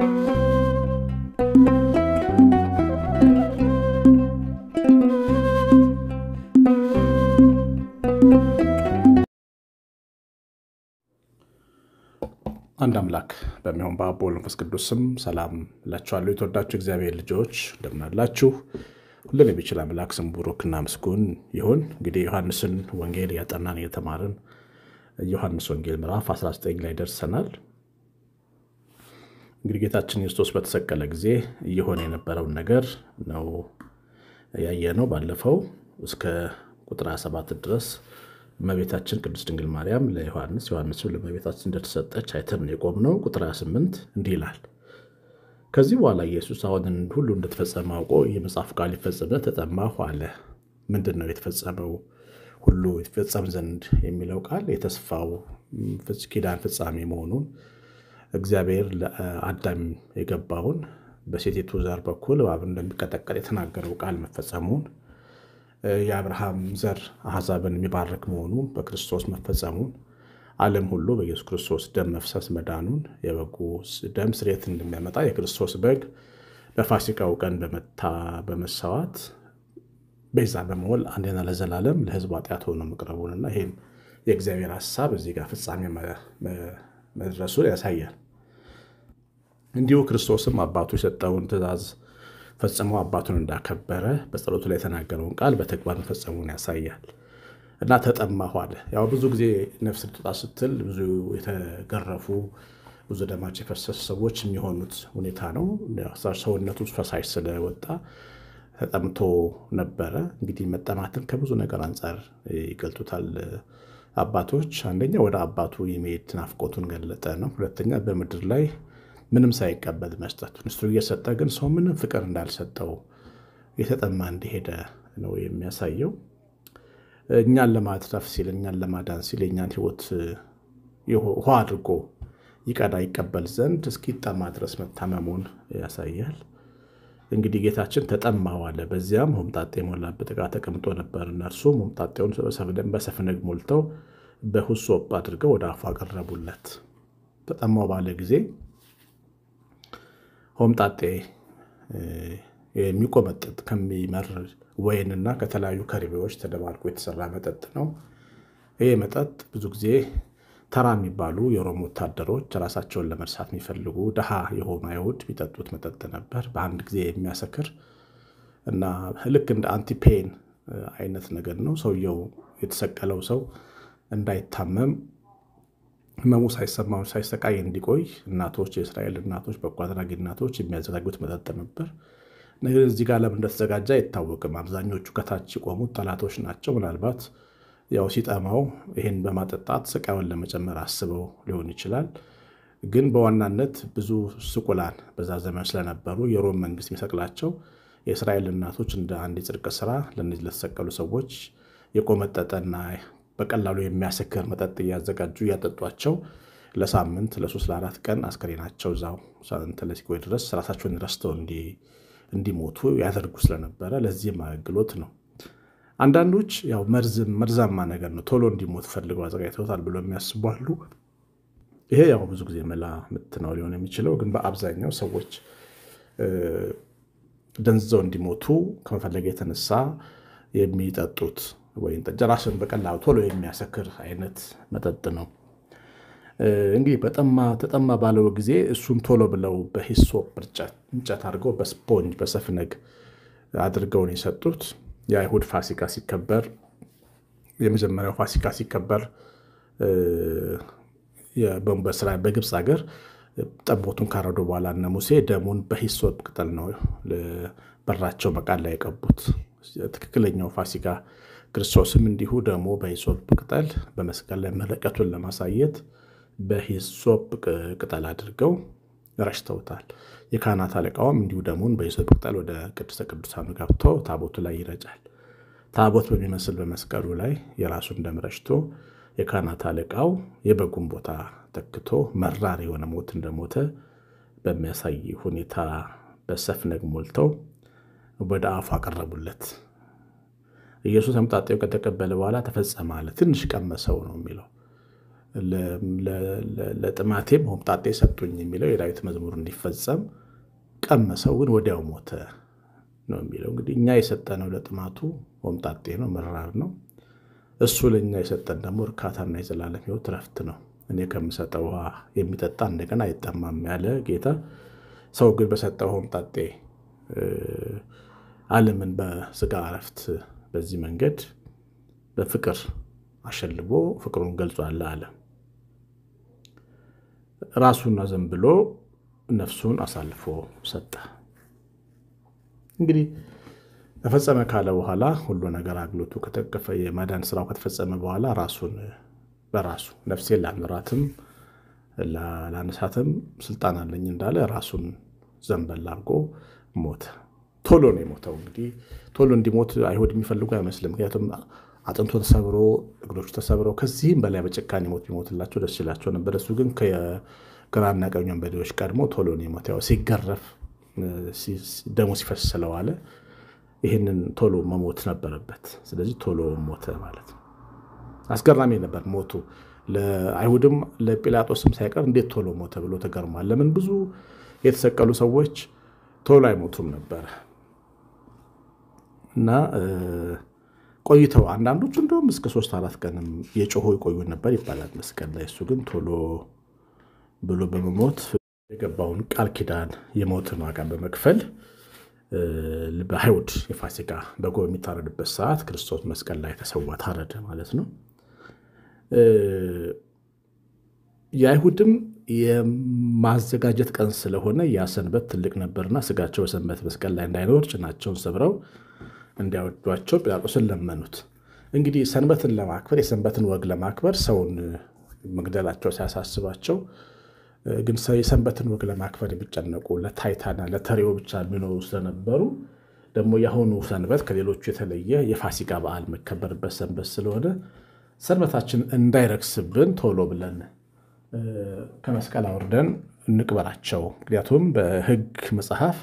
አንድ አምላክ በሚሆን በአብ መንፈስ ቅዱስ ስም ሰላም እላችኋለሁ። የተወዳችሁ እግዚአብሔር ልጆች እንደምናላችሁ። ሁሉን የሚችል አምላክ ስም ቡሩክና ምስጉን ይሁን። እንግዲህ ዮሐንስን ወንጌል እያጠናን እየተማርን ዮሐንስ ወንጌል ምዕራፍ 19 ላይ ደርሰናል። እንግዲህ ጌታችን ክርስቶስ በተሰቀለ ጊዜ እየሆነ የነበረውን ነገር ነው ነው። ባለፈው እስከ ቁጥር 27 ድረስ እመቤታችን ቅድስት ድንግል ማርያም ለዮሐንስ ዮሐንስም ለእመቤታችን እንደተሰጠች አይተን የቆምነው። ቁጥር 28 እንዲህ ይላል። ከዚህ በኋላ ኢየሱስ አሁን ሁሉ እንደተፈጸመ አውቆ የመጽሐፍ ቃል ሊፈጸም ዘንድ ተጠማሁ አለ። ምንድን ነው የተፈጸመው? ሁሉ የተፈጸም ዘንድ የሚለው ቃል የተስፋው ኪዳን ፍጻሜ መሆኑን እግዚአብሔር ለአዳም የገባውን በሴቲቱ ዘር በኩል እባብ እንደሚቀጠቀጥ የተናገረው ቃል መፈጸሙን የአብርሃም ዘር አሕዛብን የሚባርክ መሆኑ በክርስቶስ መፈጸሙን ዓለም ሁሉ በኢየሱስ ክርስቶስ ደም መፍሰስ መዳኑን የበጉ ደም ስርየት እንደሚያመጣ የክርስቶስ በግ በፋሲካው ቀን በመታ በመሰዋት ቤዛ በመሆን አንዴና ለዘላለም ለሕዝብ ኃጢአት ሆኖ መቅረቡንና ይህም የእግዚአብሔር ሀሳብ እዚህ ጋር ፍጻሜ መድረሱን ያሳያል። እንዲሁ ክርስቶስም አባቱ የሰጠውን ትእዛዝ ፈጽሞ አባቱን እንዳከበረ በጸሎቱ ላይ የተናገረውን ቃል በተግባር መፈጸሙን ያሳያል እና ተጠማሁ አለ። ያው ብዙ ጊዜ ነፍስ ልትወጣ ስትል ብዙ የተገረፉ ብዙ ደማቸው የፈሰሱ ሰዎች የሚሆኑት ሁኔታ ነው። ሰውነቱ ፈሳሽ ስለወጣ ተጠምቶ ነበረ። እንግዲህ መጠማትን ከብዙ ነገር አንጻር ይገልጡታል። አባቶች አንደኛ ወደ አባቱ የመሄድ ናፍቆቱን ገለጠ ነው። ሁለተኛ በምድር ላይ ምንም ሳይቀበል መስጠቱን እሱ እየሰጠ ግን ሰው ምንም ፍቅር እንዳልሰጠው የተጠማ እንደሄደ ነው የሚያሳየው። እኛን ለማትረፍ ሲል እኛን ለማዳን ሲል የእኛን ሕይወት ውሃ አድርጎ ይቀዳ ይቀበል ዘንድ እስኪጠማ ድረስ መታመሙን ያሳያል። እንግዲህ ጌታችን ተጠማው አለ። በዚያም ሆምጣጤ የሞላበት ዕቃ ተቀምጦ ነበር። እነርሱም ሆምጣጤውን በሰፍነግ ሞልተው በሁሶ አድርገው ወደ አፉ አቀረቡለት። ተጠማው ባለ ጊዜ ሆምጣጤ የሚቆመጥጥ ከሚመር ወይንና ከተለያዩ ከርቤዎች ተደባልቆ የተሰራ መጠጥ ነው። ይህ መጠጥ ብዙ ጊዜ ተራ የሚባሉ የኦሮሞ ወታደሮች ራሳቸውን ለመርሳት የሚፈልጉ ድሃ የሆኑ አይሁድ የሚጠጡት መጠጥ ነበር። በአንድ ጊዜ የሚያሰክር እና ልክ እንደ አንቲፔን አይነት ነገር ነው። ሰውየው የተሰቀለው ሰው እንዳይታመም ህመሙ ሳይሰማ ሳይሰቃይ እንዲቆይ እናቶች፣ የእስራኤል እናቶች፣ በጎ አድራጊ እናቶች የሚያዘጋጁት መጠጥ ነበር። ነገር እዚህ ጋር ለምን እንደተዘጋጀ አይታወቅም። አብዛኞቹ ከታች የቆሙት ጠላቶች ናቸው ምናልባት ያው ሲጠማው ይህን በማጠጣት ስቃዩን ለመጨመር አስበው ሊሆን ይችላል። ግን በዋናነት ብዙ ስቁላን በዛ ዘመን ስለነበሩ የሮም መንግስት የሚሰቅላቸው የእስራኤል እናቶች እንደ አንድ የጽድቅ ስራ ለእነዚህ ለተሰቀሉ ሰዎች የቆመጠጠና በቀላሉ የሚያሰክር መጠጥ እያዘጋጁ እያጠጧቸው ለሳምንት ለሶስት ለአራት ቀን አስከሬናቸው እዛው እንትን ድረስ ራሳቸውን ረስተው እንዲሞቱ ያደርጉ ስለነበረ ለዚህም አገልግሎት ነው። አንዳንዶች ያው መርዛማ ነገር ነው ቶሎ እንዲሞት ፈልገው አዘጋጅተውታል ብሎ የሚያስቡ አሉ። ይሄ ያው ብዙ ጊዜ መላ ምት ነው ሊሆን የሚችለው፣ ግን በአብዛኛው ሰዎች ደንዝዘው እንዲሞቱ ከመፈለግ የተነሳ የሚጠጡት ወይን ጠጅ ራስን በቀላሉ ቶሎ የሚያሰክር አይነት መጠጥ ነው። እንግዲህ በጠማ ተጠማ ባለው ጊዜ እሱን ቶሎ ብለው በሂሶ እንጨት አድርገው በስፖንጅ በሰፍነግ አድርገውን የሰጡት የአይሁድ ፋሲካ ሲከበር የመጀመሪያው ፋሲካ ሲከበር በስራ በግብፅ ሀገር ጠቦቱን ካረዱ በኋላ እነ ሙሴ ደሙን በሂሶጵ ቅጠል ነው በራቸው በቃል ላይ የቀቡት። ትክክለኛው ፋሲካ ክርስቶስም እንዲሁ ደግሞ በሂሶጵ ቅጠል በመስቀል ላይ መለቀቱን ለማሳየት በሂሶጵ ቅጠል አድርገው ረሽተውታል። የካህናት አለቃውም እንዲሁ ደሙን በሂሶጵ ቅጠል ወደ ቅድስተ ቅዱሳኑ ገብቶ ታቦቱ ላይ ይረጫል። ታቦት በሚመስል በመስቀሉ ላይ የራሱን ደም ረጭቶ የካህናት አለቃው የበጉን ቦታ ተክቶ መራር የሆነ ሞት እንደሞተ በሚያሳይ ሁኔታ በሰፍነግ ሞልተው ወደ አፉ አቀረቡለት። ኢየሱስ አምጣጤው ከተቀበለ በኋላ ተፈጸመ አለ። ትንሽ ቀመሰው ነው የሚለው ለጥማቴም ሆምጣጤ ሰጡኝ የሚለው የዳዊት መዝሙር እንዲፈጸም ቀመሰው፣ ግን ወዲያው ሞተ ነው የሚለው። እንግዲህ እኛ የሰጠነው ለጥማቱ ሆምጣጤ ነው፣ መራር ነው። እሱ ለእኛ የሰጠን ደግሞ እርካታና የዘላለም ሕይወት ረፍት ነው። እኔ ከምሰጠው ውሃ የሚጠጣ እንደገና አይጠማም ያለ ጌታ ሰው ግን በሰጠው ሆምጣጤ ዓለምን በስጋ እረፍት በዚህ መንገድ በፍቅር አሸልቦ ፍቅሩን ገልጿል ለዓለም። ራሱን አዘን ብሎ ነፍሱን አሳልፎ ሰጠ። እንግዲህ ተፈጸመ ካለ በኋላ ሁሉ ነገር አግሎቱ ከተቀፈ የማዳን ስራው ከተፈጸመ በኋላ ራሱን በራሱ ነፍሴን ላንራትም ላነሳትም ስልጣን አለኝ እንዳለ ራሱን ዘንበል አድርጎ ሞተ። ቶሎ ነው የሞተው። እንግዲህ ቶሎ እንዲሞት አይሁድ የሚፈልጉ አይመስልም። ምክንያቱም አጥንቶ ተሰብሮ እግሮቹ ተሰብረው ከዚህም በላይ በጭካኔ ሞት ቢሞትላቸው ደስ ይላቸው ነበር። እሱ ግን ግራና ቀኝ ወንበዴዎች ቀድሞ ቶሎ ነው ሲገረፍ ደሙ ሲፈስ ስለዋለ ይህንን ቶሎ መሞት ነበረበት። ስለዚህ ቶሎ ሞተ ማለት ነው። አስገራሚ ነበር ሞቱ። ለአይሁድም ለጲላጦስም ሳይቀር እንዴት ቶሎ ሞተ ብሎ ተገርሟል። ለምን ብዙ የተሰቀሉ ሰዎች ቶሎ አይሞቱም ነበር እና ቆይተው አንዳንዶቹ እንደውም እስከ ሶስት አራት ቀንም የጮሆ ይቆዩ ነበር ይባላል መስቀል ላይ እሱ ግን ቶሎ ብሎ በመሞት የገባውን ቃል ኪዳን የሞትን ዋጋ በመክፈል በአይሁድ የፋሲካ በጎ የሚታረድበት ሰዓት ክርስቶስ መስቀል ላይ ተሰዋ፣ ታረደ ማለት ነው። የአይሁድም የማዘጋጀት ቀን ስለሆነ ያ ሰንበት ትልቅ ነበርና ስጋቸው በሰንበት መስቀል ላይ እንዳይኖር ጭናቸውን ሰብረው እንዲያወዷቸው ጲላጦስን ለመኑት። እንግዲህ ሰንበትን ለማክበር የሰንበትን ወግ ለማክበር ሰውን መግደላቸው ሲያሳስባቸው ግን የሰንበትን ወግ ለማክበር የሚጨነቁ ለታይታና ለተሬው ብቻ የሚኖሩ ስለነበሩ ደግሞ የአሁኑ ሰንበት ከሌሎቹ የተለየ የፋሲካ በዓል የሚከበርበት ሰንበት ስለሆነ ሰንበታችን እንዳይረክስብን ቶሎ ብለን ከመስቀል አውርደን እንቅበራቸው። ምክንያቱም በሕግ መጽሐፍ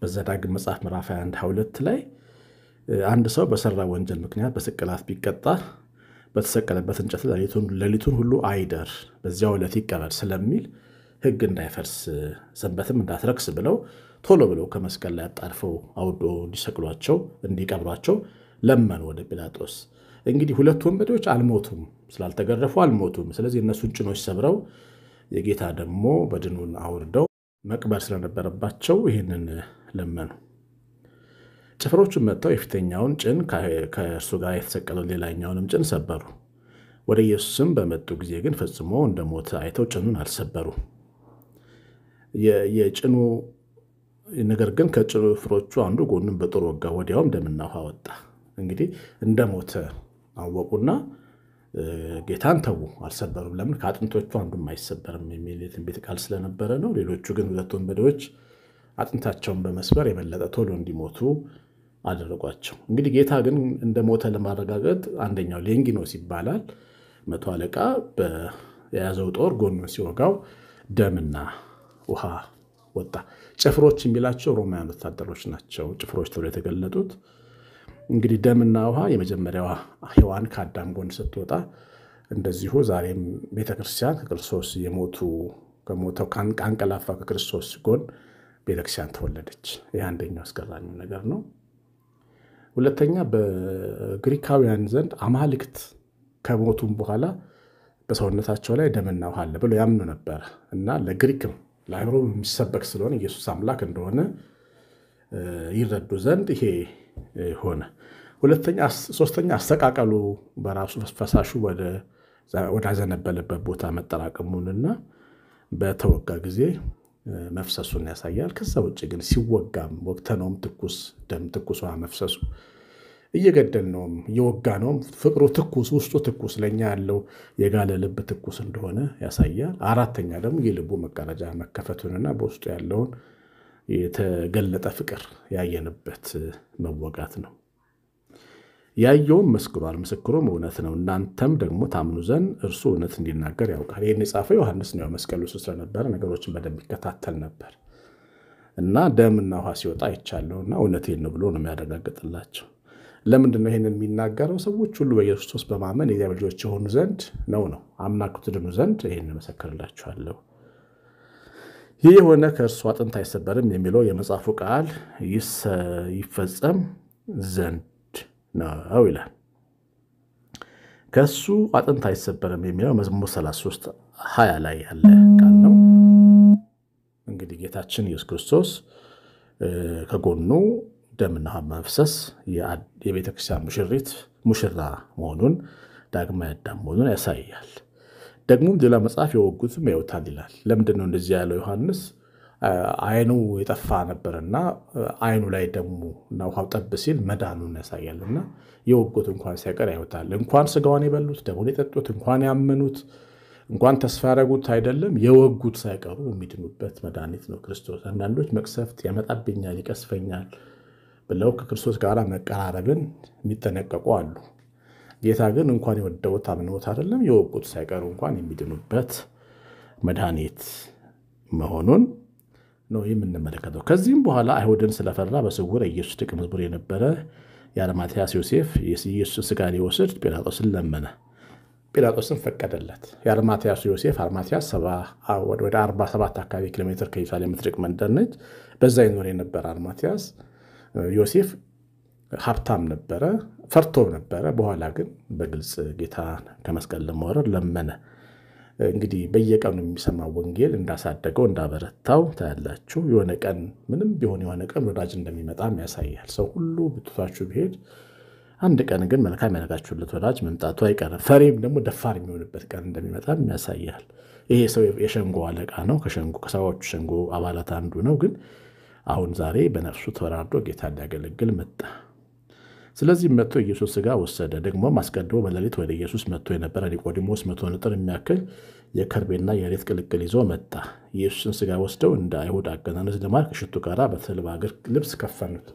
በዘዳግም መጽሐፍ ምዕራፍ 21 22 ላይ አንድ ሰው በሰራ ወንጀል ምክንያት በስቅላት ቢቀጣ በተሰቀለበት እንጨት ሌሊቱን ሁሉ አይደር፣ በዚያው ዕለት ይቀበር ስለሚል ሕግ እንዳይፈርስ ሰንበትም እንዳትረክስ ብለው ቶሎ ብለው ከመስቀል ላይ አጣርፈው አውዶ እንዲሰቅሏቸው እንዲቀብሯቸው ለመኑ ወደ ጲላጦስ። እንግዲህ ሁለቱ ወንበዴዎች አልሞቱም፣ ስላልተገረፉ አልሞቱም። ስለዚህ እነሱን ጭኖች ሰብረው የጌታ ደግሞ በድኑን አውርደው መቅበር ስለነበረባቸው ይህንን ለመኑ። ጭፍሮቹን መጥተው የፊተኛውን ጭን ከእርሱ ጋር የተሰቀለ ሌላኛውንም ጭን ሰበሩ። ወደ ኢየሱስም በመጡ ጊዜ ግን ፈጽሞ እንደሞት አይተው ጭኑን አልሰበሩ። የጭኑ ነገር ግን ከጭፍሮቹ አንዱ ጎኑን በጦር ወጋ፣ ወዲያውም ደምና ውሃ ወጣ። እንግዲህ እንደሞተ አወቁና ጌታን ተዉ፣ አልሰበሩም። ለምን ከአጥንቶቹ አንዱም አይሰበርም የሚል የትንቢት ቃል ስለነበረ ነው። ሌሎቹ ግን ሁለት ወንበዴዎች አጥንታቸውን በመስበር የበለጠ ቶሎ እንዲሞቱ አደረጓቸው። እንግዲህ ጌታ ግን እንደሞተ ለማረጋገጥ አንደኛው ሌንጊኖስ ይባላል መቶ አለቃ የያዘው ጦር ጎኑን ሲወጋው ደምና ውሃ ወጣ። ጭፍሮች የሚላቸው ሮማያን ወታደሮች ናቸው። ጭፍሮች ተብሎ የተገለጡት እንግዲህ ደምና ውሃ የመጀመሪያዋ ሔዋን ከአዳም ጎን ስትወጣ እንደዚሁ ዛሬም ቤተክርስቲያን ከክርስቶስ የሞቱ ከሞተው ከአንቀላፋ ከክርስቶስ ጎን ቤተክርስቲያን ተወለደች። ይህ አንደኛው አስገራሚ ነገር ነው። ሁለተኛ በግሪካውያን ዘንድ አማልክት ከሞቱም በኋላ በሰውነታቸው ላይ ደምና ውሃ አለ ብሎ ያምኑ ነበረ እና ለግሪክም ለአእምሮ የሚሰበክ ስለሆነ ኢየሱስ አምላክ እንደሆነ ይረዱ ዘንድ ይሄ ሆነ። ሶስተኛ አሰቃቀሉ በራሱ ፈሳሹ ወዳዘነበለበት ቦታ መጠራቀሙንና በተወጋ ጊዜ መፍሰሱን ያሳያል። ከዛ ውጭ ግን ሲወጋም ወቅተነውም ትኩስ ደም ትኩስ ውሃ መፍሰሱ እየገደል ነውም እየወጋ ነውም። ፍቅሩ ትኩስ፣ ውስጡ ትኩስ፣ ለእኛ ያለው የጋለ ልብ ትኩስ እንደሆነ ያሳያል። አራተኛ ደግሞ የልቡ መጋረጃ መከፈቱንና በውስጡ ያለውን የተገለጠ ፍቅር ያየንበት መወጋት ነው። ያየውም መስክሯል፣ ምስክሩም እውነት ነው። እናንተም ደግሞ ታምኑ ዘንድ እርሱ እውነት እንዲናገር ያውቃል። ይህን የጻፈ ዮሐንስ ነው። መስቀሉ ስር ስለነበረ ነገሮችን በደንብ ይከታተል ነበር እና ደምና ውሃ ሲወጣ አይቻለሁና እውነቴን ነው ብሎ ነው የሚያረጋግጥላቸው። ለምንድን ነው ይህንን የሚናገረው? ሰዎች ሁሉ በኢየሱስ ክርስቶስ በማመን የእግዚአብሔር ልጆች የሆኑ ዘንድ ነው ነው አምናችሁ ትድኑ ዘንድ ይህን እመሰክርላችኋለሁ። ይህ የሆነ ከእርሱ አጥንት አይሰበርም የሚለው የመጽሐፉ ቃል ይፈጸም ዘንድ ነው ይላል። ከእሱ አጥንት አይሰበርም የሚለው መዝሙር 33 ሀያ ላይ ያለ ቃል ነው። እንግዲህ ጌታችን ኢየሱስ ክርስቶስ ከጎኑ ደምና መፍሰስ የቤተክርስቲያን ሙሽሪት ሙሽራ መሆኑን ዳግማ ያዳም መሆኑን ያሳያል። ደግሞም ሌላ መጽሐፍ የወጉትም ያዩታል ይላል። ለምንድን ነው እንደዚህ ያለው ዮሐንስ? አይኑ የጠፋ ነበርና አይኑ ላይ ደሙ እና ውሃው ጠብ ሲል መዳኑን ያሳያልና የወጉት እንኳን ሳይቀር ያዩታል። እንኳን ስጋዋን የበሉት ደሙን የጠጡት እንኳን ያመኑት እንኳን ተስፋ ያደረጉት አይደለም የወጉት ሳይቀሩ የሚድኑበት መድኃኒት ነው ክርስቶስ። አንዳንዶች መቅሰፍት ያመጣብኛል፣ ይቀስፈኛል ብለው ከክርስቶስ ጋር መቀራረብን የሚጠነቀቁ አሉ። ጌታ ግን እንኳን የወደውት አምነውት አይደለም የወቁት ሳይቀሩ እንኳን የሚድኑበት መድኃኒት መሆኑን ነው የምንመለከተው። ከዚህም በኋላ አይሁድን ስለፈራ በስውር የኢየሱስ ደቀ መዝሙር የነበረ የአርማትያስ ዮሴፍ የኢየሱስ ስጋ ሊወስድ ጲላጦስን ለመነ። ጲላጦስን ፈቀደለት። የአርማትያሱ ዮሴፍ አርማትያስ ወደ 47 አካባቢ ኪሎ ሜትር ከኢየሩሳሌም የምትርቅ መንደር ነች። በዛ ይኖር የነበረ አርማትያስ ዮሴፍ ሀብታም ነበረ፣ ፈርቶም ነበረ። በኋላ ግን በግልጽ ጌታ ከመስቀል ለመውረድ ለመነ። እንግዲህ በየቀኑ የሚሰማው ወንጌል እንዳሳደገው እንዳበረታው ታያላችሁ። የሆነ ቀን ምንም ቢሆን የሆነ ቀን ወዳጅ እንደሚመጣም ያሳያል። ሰው ሁሉ ብትቷችሁ ቢሄድ አንድ ቀን ግን መልካም ያደረጋችሁለት ወዳጅ መምጣቱ አይቀርም። ፈሬም ደግሞ ደፋር የሚሆንበት ቀን እንደሚመጣም ያሳያል። ይሄ ሰው የሸንጎ አለቃ ነው፣ ከሰባዎቹ ሸንጎ አባላት አንዱ ነው ግን አሁን ዛሬ በነፍሱ ተራርዶ ጌታ እንዲያገለግል መጣ። ስለዚህ መጥቶ ኢየሱስ ሥጋ ወሰደ። ደግሞ አስቀድሞ በሌሊት ወደ ኢየሱስ መጥቶ የነበረ ኒቆዲሞስ መቶ ንጥር የሚያክል የከርቤና የሬት ቅልቅል ይዞ መጣ። ኢየሱስን ሥጋ ወስደው እንደ አይሁድ አገናነዝ ለማር ከሽቱ ጋር በተልባ እግር ልብስ ከፈኑት።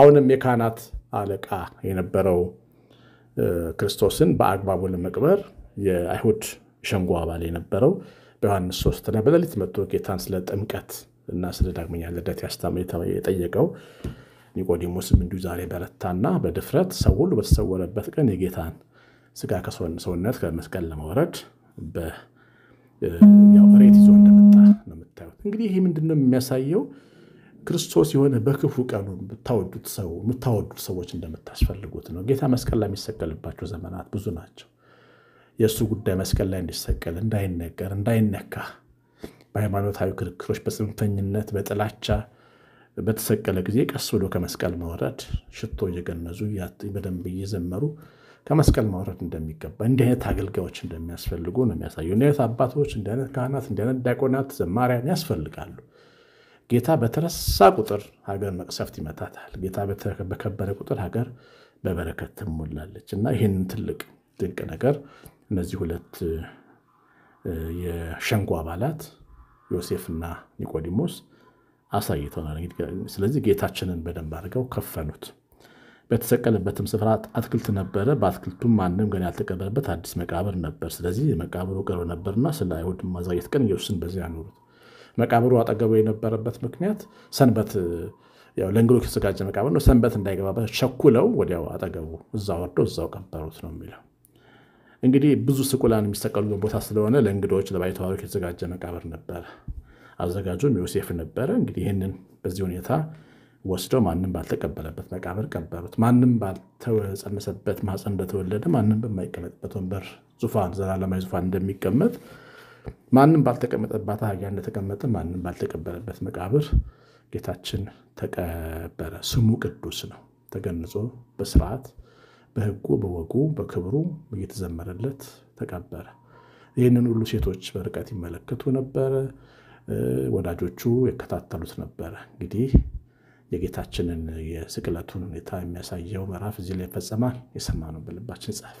አሁንም የካህናት አለቃ የነበረው ክርስቶስን በአግባቡ ለመቅበር የአይሁድ ሸንጎ አባል የነበረው በዮሐንስ ሶስት ላይ በሌሊት መጥቶ ጌታን ስለ ጥምቀት እና ስለ ዳግመኛ ልደት የጠየቀው ኒቆዲሞስም እንዲሁ ዛሬ በረታና በድፍረት ሰው ሁሉ በተሰወረበት ቀን የጌታን ስጋ ከሰውነት ከመስቀል ለማውረድ በሬት ይዞ እንደመጣ ነው የምታዩት። እንግዲህ ይህ ምንድነው የሚያሳየው? ክርስቶስ የሆነ በክፉ ቀኑ የምታወዱት ሰው የምታወዱት ሰዎች እንደምታስፈልጉት ነው። ጌታ መስቀል ላይ የሚሰቀልባቸው ዘመናት ብዙ ናቸው። የእሱ ጉዳይ መስቀል ላይ እንዲሰቀል እንዳይነገር እንዳይነካ በሃይማኖታዊ ክርክሮች፣ በጽንፈኝነት፣ በጥላቻ በተሰቀለ ጊዜ ቀስ ብሎ ከመስቀል መውረድ ሽቶ እየገነዙ በደንብ እየዘመሩ ከመስቀል መውረድ እንደሚገባ እንዲህ አይነት አገልጋዮች እንደሚያስፈልጉ ነው የሚያሳዩ። እንዲህ አይነት አባቶች፣ እንዲህ አይነት ካህናት፣ እንዲህ አይነት ዲያቆናት፣ ዘማሪያን ያስፈልጋሉ። ጌታ በተረሳ ቁጥር ሀገር መቅሰፍት ይመታታል። ጌታ በከበረ ቁጥር ሀገር በበረከት ትሞላለች እና ይህንን ትልቅ ድንቅ ነገር እነዚህ ሁለት የሸንጎ አባላት ዮሴፍና ኒቆዲሞስ አሳይተውናል። ስለዚህ ጌታችንን በደንብ አድርገው ከፈኑት። በተሰቀለበትም ስፍራ አትክልት ነበረ። በአትክልቱም ማንም ገና ያልተቀበረበት አዲስ መቃብር ነበር። ስለዚህ መቃብሩ ቅርብ ነበርና ስለ አይሁድ ማዛየት ቀን ኢየሱስን በዚህ አኖሩት። መቃብሩ አጠገቡ የነበረበት ምክንያት ሰንበት ለእንግዶች የተዘጋጀ መቃብር ነው። ሰንበት እንዳይገባበት ቸኩለው ወዲያው አጠገቡ እዛ ወርደው እዛው ቀበሩት ነው የሚለው እንግዲህ ብዙ ስቁላን የሚሰቀሉበት ቦታ ስለሆነ ለእንግዶች ለባይተዋሮች የተዘጋጀ መቃብር ነበረ። አዘጋጁም ዮሴፍ ነበረ። እንግዲህ ይህንን በዚህ ሁኔታ ወስደው ማንም ባልተቀበለበት መቃብር ቀበሩት። ማንም ባልተጸነሰበት ማፀን እንደተወለደ ማንም በማይቀመጥበት ወንበር ዙፋን፣ ዘላለማዊ ዙፋን እንደሚቀመጥ ማንም ባልተቀመጠባት አህያ እንደተቀመጠ ማንም ባልተቀበለበት መቃብር ጌታችን ተቀበረ። ስሙ ቅዱስ ነው። ተገንጾ በስርዓት በህጉ በወጉ በክብሩ እየተዘመረለት ተቀበረ። ይህንን ሁሉ ሴቶች በርቀት ይመለከቱ ነበረ፣ ወዳጆቹ የከታተሉት ነበረ። እንግዲህ የጌታችንን የስቅለቱን ሁኔታ የሚያሳየው ምዕራፍ እዚህ ላይ ይፈጸማል። የሰማነውን በልባችን ጻፍ።